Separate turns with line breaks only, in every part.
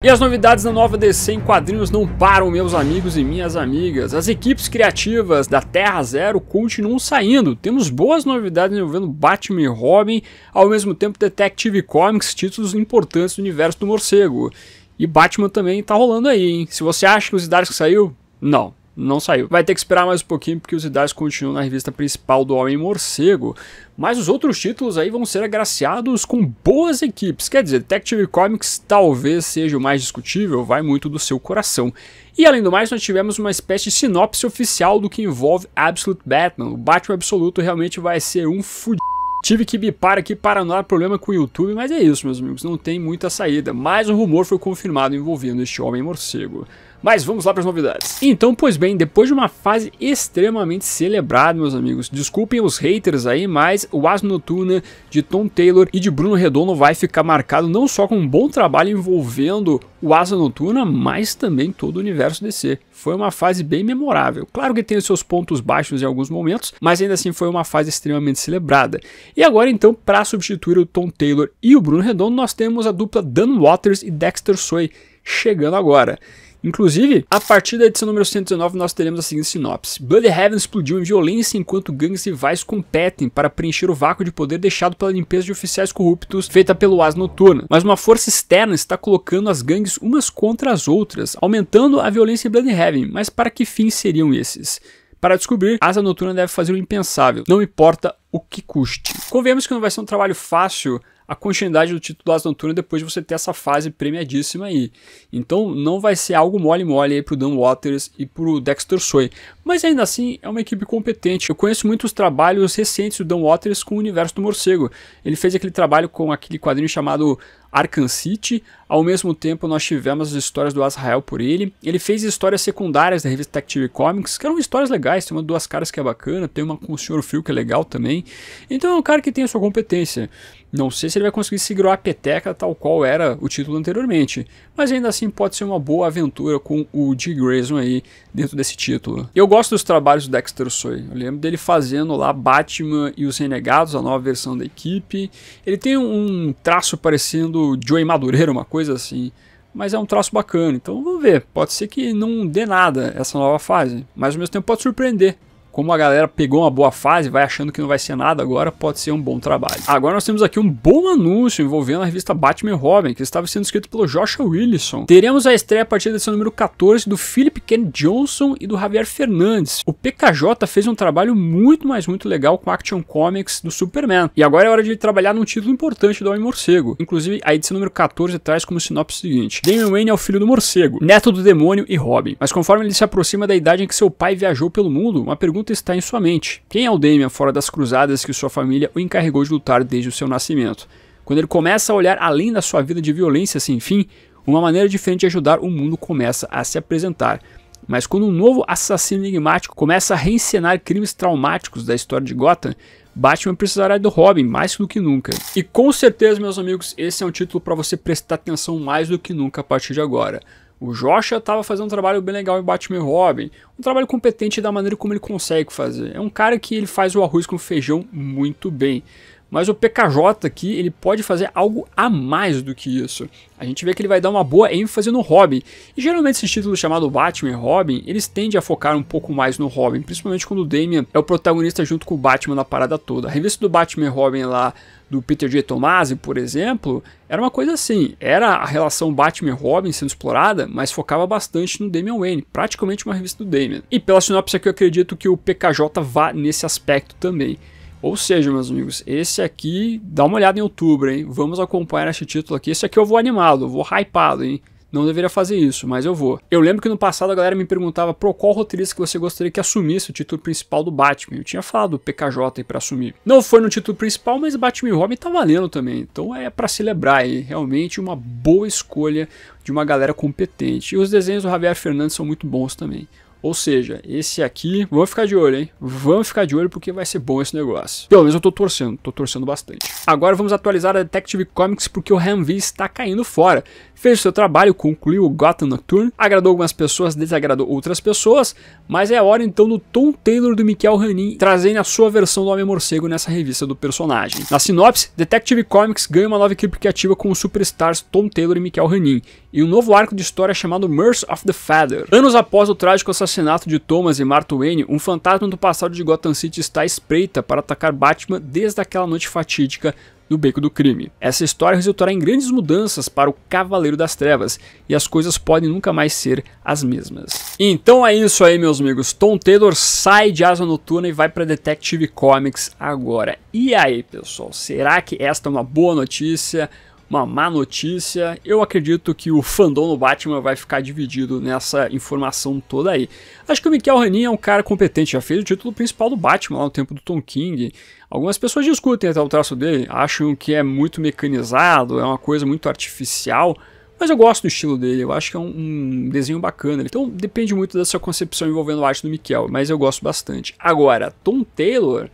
E as novidades da nova DC em quadrinhos não param, meus amigos e minhas amigas. As equipes criativas da Terra Zero continuam saindo. Temos boas novidades envolvendo Batman e Robin, ao mesmo tempo Detective Comics, títulos importantes do universo do morcego. E Batman também tá rolando aí, hein? Se você acha que os idades que saiu, não não saiu. Vai ter que esperar mais um pouquinho porque os idades continuam na revista principal do Homem Morcego. Mas os outros títulos aí vão ser agraciados com boas equipes. Quer dizer, Detective Comics talvez seja o mais discutível, vai muito do seu coração. E além do mais, nós tivemos uma espécie de sinopse oficial do que envolve Absolute Batman. O Batman Absoluto realmente vai ser um fudido. Tive que bipar aqui para não dar problema com o YouTube, mas é isso, meus amigos, não tem muita saída. Mas o rumor foi confirmado envolvendo este homem morcego. Mas vamos lá para as novidades. Então, pois bem, depois de uma fase extremamente celebrada, meus amigos, desculpem os haters aí, mas o Asno Noturna de Tom Taylor e de Bruno Redondo vai ficar marcado não só com um bom trabalho envolvendo o Asa Noturna, mas também todo o universo DC. Foi uma fase bem memorável. Claro que tem os seus pontos baixos em alguns momentos, mas ainda assim foi uma fase extremamente celebrada. E agora então, para substituir o Tom Taylor e o Bruno Redondo, nós temos a dupla Dan Waters e Dexter Soy chegando agora. Inclusive, a partir da edição número 119 nós teremos a seguinte sinopse. Bloody Heaven explodiu em violência enquanto gangues rivais competem para preencher o vácuo de poder deixado pela limpeza de oficiais corruptos feita pelo As Noturna. Mas uma força externa está colocando as gangues umas contra as outras, aumentando a violência em Bloody Heaven, mas para que fins seriam esses? Para descobrir, Asa Noturna deve fazer o impensável, não importa o que custe. Convenhamos que não vai ser um trabalho fácil a continuidade do título do Asa Noturna depois de você ter essa fase premiadíssima aí. Então não vai ser algo mole-mole aí pro Dan Waters e pro Dexter Soy. Mas ainda assim é uma equipe competente. Eu conheço muitos trabalhos recentes do Dan Waters com o universo do morcego. Ele fez aquele trabalho com aquele quadrinho chamado Arkham City. Ao mesmo tempo, nós tivemos as histórias do Azrael por ele. Ele fez histórias secundárias da revista Detective Comics, que eram histórias legais. Tem uma Duas Caras que é bacana, tem uma com o Sr. Phil que é legal também. Então é um cara que tem a sua competência. Não sei se ele vai conseguir segurar a peteca tal qual era o título anteriormente, mas ainda assim pode ser uma boa aventura com o D. Grayson aí dentro desse título. Eu gosto dos trabalhos do Dexter Soy. Eu lembro dele fazendo lá Batman e os Renegados, a nova versão da equipe. Ele tem um traço parecendo do Joey Madureira, uma coisa assim. Mas é um traço bacana, então vamos ver. Pode ser que não dê nada essa nova fase, mas ao mesmo tempo pode surpreender. Como a galera pegou uma boa fase, vai achando que não vai ser nada agora, pode ser um bom trabalho. Agora nós temos aqui um bom anúncio envolvendo a revista Batman Robin, que estava sendo escrito pelo Joshua Willison. Teremos a estreia a partir da edição número 14 do Philip Ken Johnson e do Javier Fernandes. O PKJ fez um trabalho muito, mais muito legal com Action Comics do Superman. E agora é hora de trabalhar num título importante do Homem-Morcego. Inclusive, a edição número 14 traz como sinopse o seguinte. Damian Wayne é o filho do morcego, neto do demônio e Robin. Mas conforme ele se aproxima da idade em que seu pai viajou pelo mundo, uma pergunta pergunta está em sua mente. Quem é o Damian fora das cruzadas que sua família o encarregou de lutar desde o seu nascimento? Quando ele começa a olhar além da sua vida de violência sem fim, uma maneira diferente de ajudar o mundo começa a se apresentar. Mas quando um novo assassino enigmático começa a reencenar crimes traumáticos da história de Gotham, Batman precisará do Robin mais do que nunca. E com certeza, meus amigos, esse é um título para você prestar atenção mais do que nunca a partir de agora. O Josh estava fazendo um trabalho bem legal em Batman Robin. Um trabalho competente da maneira como ele consegue fazer. É um cara que ele faz o arroz com feijão muito bem. Mas o PKJ aqui, ele pode fazer algo a mais do que isso. A gente vê que ele vai dar uma boa ênfase no Robin. E geralmente esses títulos chamados Batman e Robin, eles tendem a focar um pouco mais no Robin, principalmente quando o Damian é o protagonista junto com o Batman na parada toda. A revista do Batman e Robin lá do Peter J. Tomasi, por exemplo, era uma coisa assim, era a relação Batman e Robin sendo explorada, mas focava bastante no Damian Wayne, praticamente uma revista do Damian. E pela sinopse aqui eu acredito que o PKJ vá nesse aspecto também. Ou seja, meus amigos, esse aqui, dá uma olhada em outubro, hein? Vamos acompanhar esse título aqui. Esse aqui eu vou animado, eu vou hypado, hein? Não deveria fazer isso, mas eu vou. Eu lembro que no passado a galera me perguntava pro qual roteirista que você gostaria que assumisse o título principal do Batman. Eu tinha falado do PKJ para assumir. Não foi no título principal, mas Batman e Robin tá valendo também. Então é para celebrar aí. Realmente uma boa escolha de uma galera competente. E os desenhos do Javier Fernandes são muito bons também. Ou seja, esse aqui, vamos ficar de olho, hein? Vamos ficar de olho porque vai ser bom esse negócio. Pelo menos eu tô torcendo, tô torcendo bastante. Agora vamos atualizar a Detective Comics porque o V está caindo fora fez o seu trabalho, concluiu o Gotham Nocturne, agradou algumas pessoas, desagradou outras pessoas, mas é a hora então do Tom Taylor do Michael Ranin trazendo a sua versão do Homem-Morcego nessa revista do personagem. Na sinopse, Detective Comics ganha uma nova equipe criativa com os superstars Tom Taylor e Michael Ranin, e um novo arco de história chamado Mercy of the Feather. Anos após o trágico assassinato de Thomas e Martha Wayne, um fantasma do passado de Gotham City está à espreita para atacar Batman desde aquela noite fatídica do Beco do Crime. Essa história resultará em grandes mudanças para o Cavaleiro das Trevas e as coisas podem nunca mais ser as mesmas. Então é isso aí, meus amigos. Tom Taylor sai de Asa Noturna e vai para Detective Comics agora. E aí, pessoal, será que esta é uma boa notícia? uma má notícia. Eu acredito que o fandom do Batman vai ficar dividido nessa informação toda aí. Acho que o Michael Renin é um cara competente, já fez o título principal do Batman lá no tempo do Tom King. Algumas pessoas discutem até o traço dele, acham que é muito mecanizado, é uma coisa muito artificial. Mas eu gosto do estilo dele, eu acho que é um, um desenho bacana. Então depende muito da sua concepção envolvendo a arte do Miquel, mas eu gosto bastante. Agora, Tom Taylor,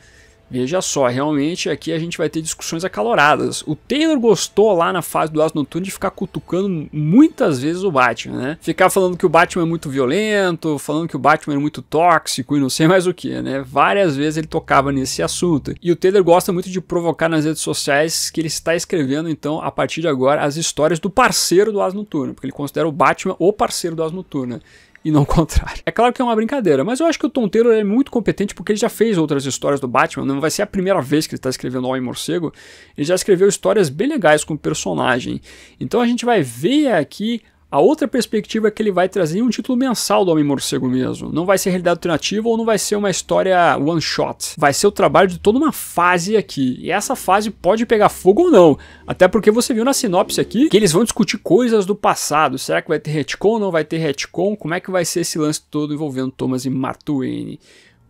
Veja só, realmente aqui a gente vai ter discussões acaloradas. O Taylor gostou lá na fase do Asno Noturno de ficar cutucando muitas vezes o Batman, né? Ficar falando que o Batman é muito violento, falando que o Batman é muito tóxico e não sei mais o que, né? Várias vezes ele tocava nesse assunto. E o Taylor gosta muito de provocar nas redes sociais que ele está escrevendo, então, a partir de agora, as histórias do parceiro do Asno Noturno, porque ele considera o Batman o parceiro do Asno Noturno. Né? e não o contrário. É claro que é uma brincadeira, mas eu acho que o Tom Taylor é muito competente porque ele já fez outras histórias do Batman, não vai ser a primeira vez que ele está escrevendo Homem Morcego, ele já escreveu histórias bem legais com o personagem. Então a gente vai ver aqui a outra perspectiva é que ele vai trazer um título mensal do Homem-Morcego mesmo. Não vai ser realidade alternativa ou não vai ser uma história one shot. Vai ser o trabalho de toda uma fase aqui. E essa fase pode pegar fogo ou não. Até porque você viu na sinopse aqui que eles vão discutir coisas do passado. Será que vai ter retcon ou não vai ter retcon? Como é que vai ser esse lance todo envolvendo Thomas e Mark Twain?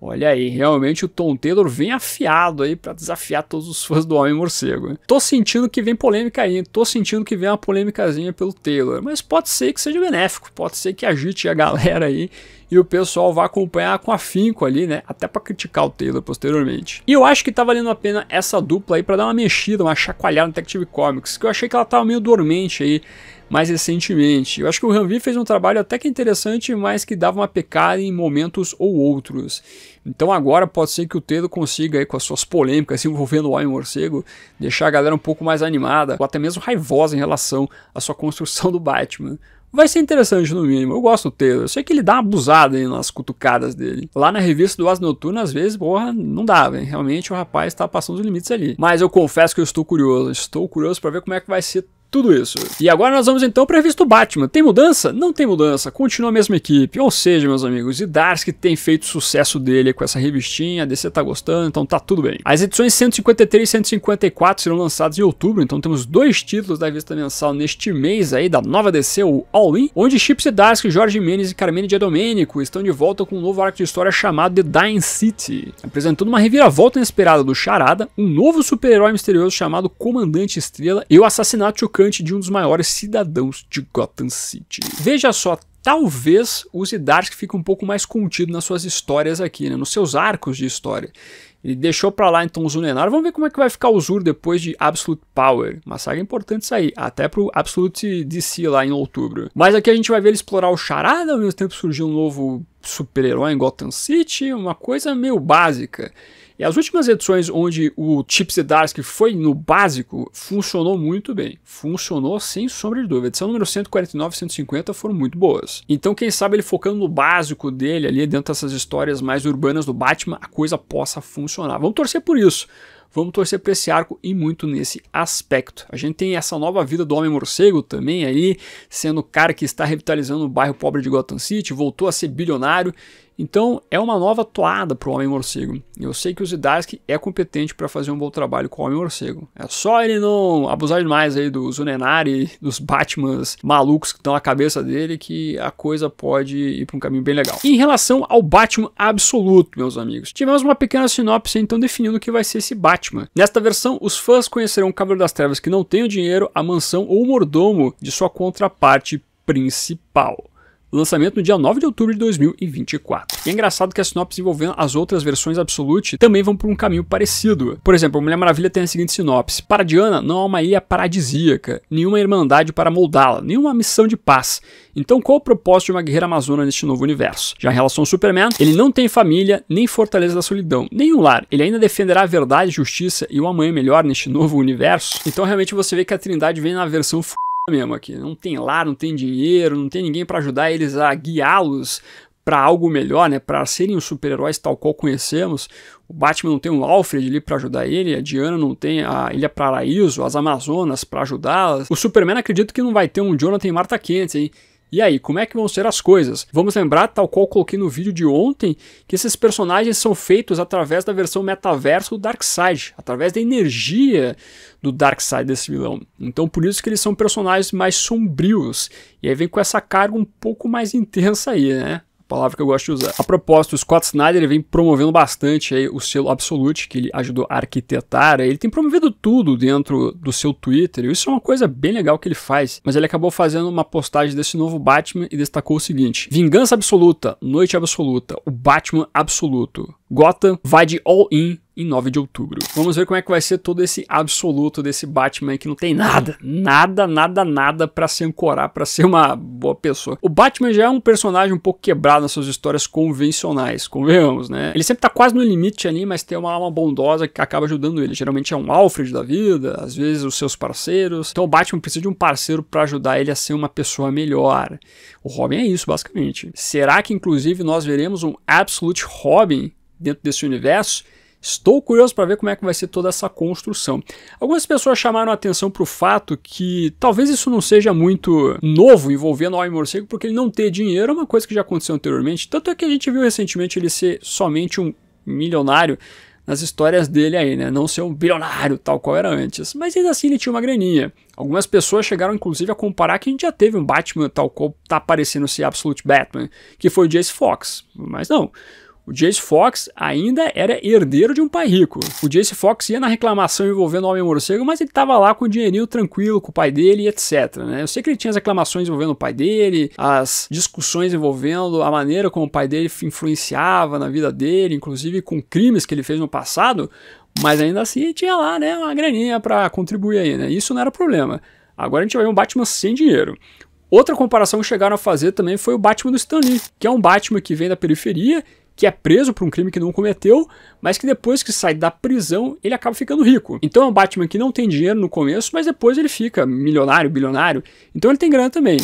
Olha aí, realmente o Tom Taylor vem afiado aí para desafiar todos os fãs do Homem Morcego. Tô sentindo que vem polêmica aí, tô sentindo que vem uma polêmicazinha pelo Taylor, mas pode ser que seja benéfico, pode ser que agite a galera aí e o pessoal vai acompanhar com afinco ali, né? Até para criticar o Taylor posteriormente. E eu acho que tá valendo a pena essa dupla aí para dar uma mexida, uma chacoalhada no Detective Comics, que eu achei que ela tava meio dormente aí mais recentemente. Eu acho que o Ranvi fez um trabalho até que interessante, mas que dava uma pecada em momentos ou outros. Então agora pode ser que o Taylor consiga aí com as suas polêmicas envolvendo o Homem Morcego deixar a galera um pouco mais animada, ou até mesmo raivosa em relação à sua construção do Batman. Vai ser interessante no mínimo. Eu gosto do Taylor. Eu sei que ele dá uma abusada nas cutucadas dele. Lá na revista do As Noturno, às vezes, porra, não dava, hein? Realmente o rapaz tá passando os limites ali. Mas eu confesso que eu estou curioso. Estou curioso para ver como é que vai ser tudo isso. E agora nós vamos então para a revista do Batman. Tem mudança? Não tem mudança, continua a mesma equipe. Ou seja, meus amigos, e Darsky tem feito sucesso dele com essa revistinha, a DC tá gostando, então tá tudo bem. As edições 153 e 154 serão lançadas em outubro, então temos dois títulos da revista mensal neste mês aí da nova DC, o All In, onde Chips e Darsky, Jorge Menes e Carmine Domênico estão de volta com um novo arco de história chamado The Dying City, apresentando uma reviravolta inesperada do Charada, um novo super-herói misterioso chamado Comandante Estrela e o assassinato chocante traficante de um dos maiores cidadãos de Gotham City. Veja só Talvez o Zdarsky fique um pouco mais contido nas suas histórias aqui, né? nos seus arcos de história. Ele deixou para lá então o Zunenar. Vamos ver como é que vai ficar o Zur depois de Absolute Power. Uma saga importante sair, até pro Absolute DC lá em outubro. Mas aqui a gente vai ver ele explorar o Charada, ao mesmo tempo surgiu um novo super-herói em Gotham City, uma coisa meio básica. E as últimas edições onde o Chip Zdarsky foi no básico, funcionou muito bem. Funcionou sem sombra de dúvida. edição número 149 e 150 foram muito boas. Então, quem sabe ele focando no básico dele ali, dentro dessas histórias mais urbanas do Batman, a coisa possa funcionar. Vamos torcer por isso. Vamos torcer para esse arco e muito nesse aspecto. A gente tem essa nova vida do Homem Morcego também aí, sendo o cara que está revitalizando o bairro pobre de Gotham City, voltou a ser bilionário então é uma nova toada para o Homem Morcego. Eu sei que o Zidarsky é competente para fazer um bom trabalho com o Homem Morcego. É só ele não abusar demais aí dos Unenari, dos Batmans malucos que estão na cabeça dele que a coisa pode ir para um caminho bem legal. em relação ao Batman absoluto, meus amigos, tivemos uma pequena sinopse então definindo o que vai ser esse Batman. Nesta versão, os fãs conhecerão o Cabelo das Trevas que não tem o dinheiro, a mansão ou o mordomo de sua contraparte principal lançamento no dia 9 de outubro de 2024. E é engraçado que as sinopses envolvendo as outras versões Absolute também vão por um caminho parecido. Por exemplo, Mulher Maravilha tem a seguinte sinopse: Para Diana, não há é uma ilha paradisíaca, nenhuma irmandade para moldá-la, nenhuma missão de paz. Então, qual o propósito de uma guerreira amazona neste novo universo? Já em relação ao Superman, ele não tem família, nem fortaleza da solidão, nem um lar. Ele ainda defenderá a verdade, justiça e um amanhã melhor neste novo universo. Então, realmente você vê que a Trindade vem na versão f mesmo aqui. Não tem lá, não tem dinheiro, não tem ninguém para ajudar eles a guiá-los para algo melhor, né? Para serem os super-heróis tal qual conhecemos. O Batman não tem um Alfred ali para ajudar ele, a Diana não tem a Ilha Paraíso, as Amazonas para ajudá-las. O Superman acredito que não vai ter um Jonathan e Marta Quente, hein? E aí, como é que vão ser as coisas? Vamos lembrar, tal qual coloquei no vídeo de ontem, que esses personagens são feitos através da versão metaverso do Darkseid, através da energia do Darkseid desse vilão. Então, por isso que eles são personagens mais sombrios. E aí vem com essa carga um pouco mais intensa aí, né? palavra que eu gosto de usar. A propósito, o Scott Snyder ele vem promovendo bastante aí o selo Absolute, que ele ajudou a arquitetar. Né? Ele tem promovido tudo dentro do seu Twitter, isso é uma coisa bem legal que ele faz. Mas ele acabou fazendo uma postagem desse novo Batman e destacou o seguinte: Vingança absoluta, noite absoluta, o Batman absoluto. Gotham vai de all-in em 9 de outubro. Vamos ver como é que vai ser todo esse absoluto desse Batman que não tem nada, nada, nada, nada para se ancorar, para ser uma boa pessoa. O Batman já é um personagem um pouco quebrado nas suas histórias convencionais, convenhamos, né? Ele sempre tá quase no limite ali, mas tem uma alma bondosa que acaba ajudando ele. Geralmente é um Alfred da vida, às vezes os seus parceiros. Então o Batman precisa de um parceiro para ajudar ele a ser uma pessoa melhor. O Robin é isso, basicamente. Será que inclusive nós veremos um Absolute Robin dentro desse universo? Estou curioso para ver como é que vai ser toda essa construção. Algumas pessoas chamaram a atenção para o fato que talvez isso não seja muito novo envolvendo o Homem Morcego, porque ele não ter dinheiro é uma coisa que já aconteceu anteriormente. Tanto é que a gente viu recentemente ele ser somente um milionário nas histórias dele aí, né? Não ser um bilionário tal qual era antes. Mas ainda assim ele tinha uma graninha. Algumas pessoas chegaram inclusive a comparar que a gente já teve um Batman tal qual tá aparecendo esse Absolute Batman, que foi o Jace Fox. Mas não. O Jace Fox ainda era herdeiro de um pai rico. O Jace Fox ia na reclamação envolvendo o Homem Morcego, mas ele estava lá com o dinheirinho tranquilo com o pai dele, etc. Né? Eu sei que ele tinha as reclamações envolvendo o pai dele, as discussões envolvendo a maneira como o pai dele influenciava na vida dele, inclusive com crimes que ele fez no passado, mas ainda assim tinha lá né, uma graninha para contribuir aí. Né? Isso não era problema. Agora a gente vai ver um Batman sem dinheiro. Outra comparação que chegaram a fazer também foi o Batman do Stan Lee, que é um Batman que vem da periferia que é preso por um crime que não cometeu, mas que depois que sai da prisão, ele acaba ficando rico. Então é um Batman que não tem dinheiro no começo, mas depois ele fica milionário, bilionário. Então ele tem grana também.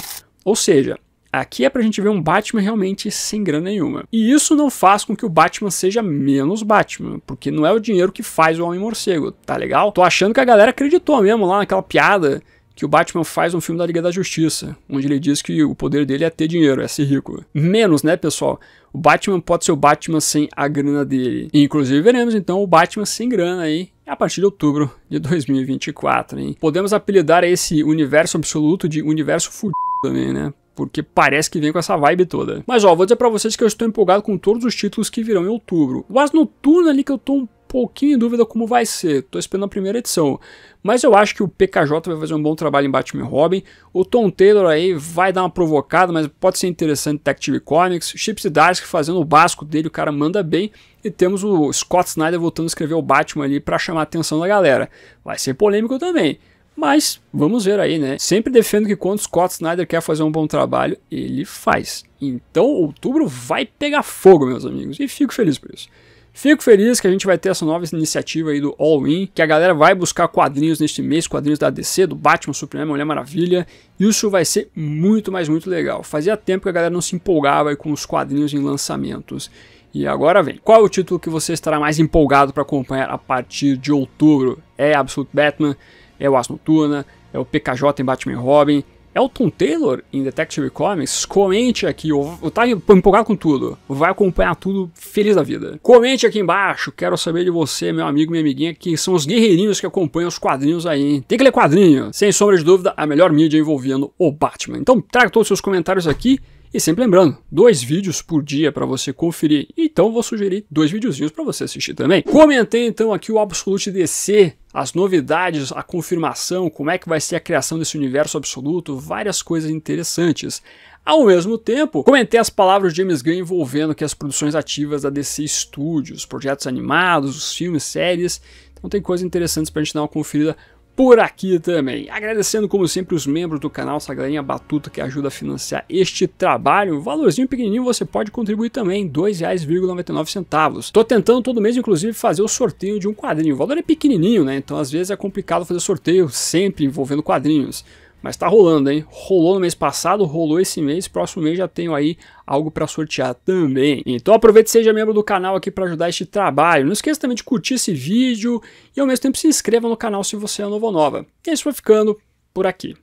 Ou seja, Aqui é pra gente ver um Batman realmente sem grana nenhuma. E isso não faz com que o Batman seja menos Batman, porque não é o dinheiro que faz o Homem-Morcego, tá legal? Tô achando que a galera acreditou mesmo lá naquela piada que o Batman faz um filme da Liga da Justiça, onde ele diz que o poder dele é ter dinheiro, é ser rico. Menos, né, pessoal? O Batman pode ser o Batman sem a grana dele. E, inclusive, veremos então o Batman sem grana aí a partir de outubro de 2024, hein? Podemos apelidar esse universo absoluto de universo fudido também, né? porque parece que vem com essa vibe toda. Mas ó, vou dizer para vocês que eu estou empolgado com todos os títulos que virão em outubro. O As Noturna ali que eu tô um pouquinho em dúvida como vai ser. Tô esperando a primeira edição. Mas eu acho que o PKJ vai fazer um bom trabalho em Batman Robin. O Tom Taylor aí vai dar uma provocada, mas pode ser interessante Detective Comics. Chips Dark fazendo o basco dele, o cara manda bem. E temos o Scott Snyder voltando a escrever o Batman ali para chamar a atenção da galera. Vai ser polêmico também. Mas vamos ver aí, né? Sempre defendo que quando Scott Snyder quer fazer um bom trabalho, ele faz. Então outubro vai pegar fogo, meus amigos, e fico feliz por isso. Fico feliz que a gente vai ter essa nova iniciativa aí do All-In, que a galera vai buscar quadrinhos neste mês, quadrinhos da DC, do Batman, Superman, Mulher Maravilha. Isso vai ser muito, mais muito legal. Fazia tempo que a galera não se empolgava com os quadrinhos em lançamentos. E agora vem. Qual é o título que você estará mais empolgado para acompanhar a partir de outubro? É Absolute Batman? É o As Noturna? É o PKJ em Batman Robin? Elton Taylor em Detective Comics, comente aqui, ou tá empolgado com tudo, vai acompanhar tudo feliz da vida. Comente aqui embaixo, quero saber de você, meu amigo, minha amiguinha, que são os guerreirinhos que acompanham os quadrinhos aí, hein? Tem que ler quadrinho, sem sombra de dúvida, a melhor mídia envolvendo o Batman. Então traga todos os seus comentários aqui e sempre lembrando, dois vídeos por dia para você conferir. Então vou sugerir dois videozinhos para você assistir também. Comentei então aqui o Absolute DC, as novidades, a confirmação, como é que vai ser a criação desse universo absoluto, várias coisas interessantes. Ao mesmo tempo, comentei as palavras de James Gunn envolvendo que as produções ativas da DC Studios, projetos animados, os filmes, séries. Então tem coisas interessantes para a gente dar uma conferida por aqui também. Agradecendo, como sempre, os membros do canal, essa galerinha batuta que ajuda a financiar este trabalho. Um valorzinho pequenininho você pode contribuir também, R$ 2,99. Tô tentando todo mês, inclusive, fazer o sorteio de um quadrinho. O valor é pequenininho, né? Então, às vezes, é complicado fazer sorteio sempre envolvendo quadrinhos. Mas tá rolando, hein? Rolou no mês passado, rolou esse mês, próximo mês já tenho aí algo para sortear também. Então aproveite e seja membro do canal aqui para ajudar este trabalho. Não esqueça também de curtir esse vídeo e ao mesmo tempo se inscreva no canal se você é novo ou nova. E isso vai ficando por aqui.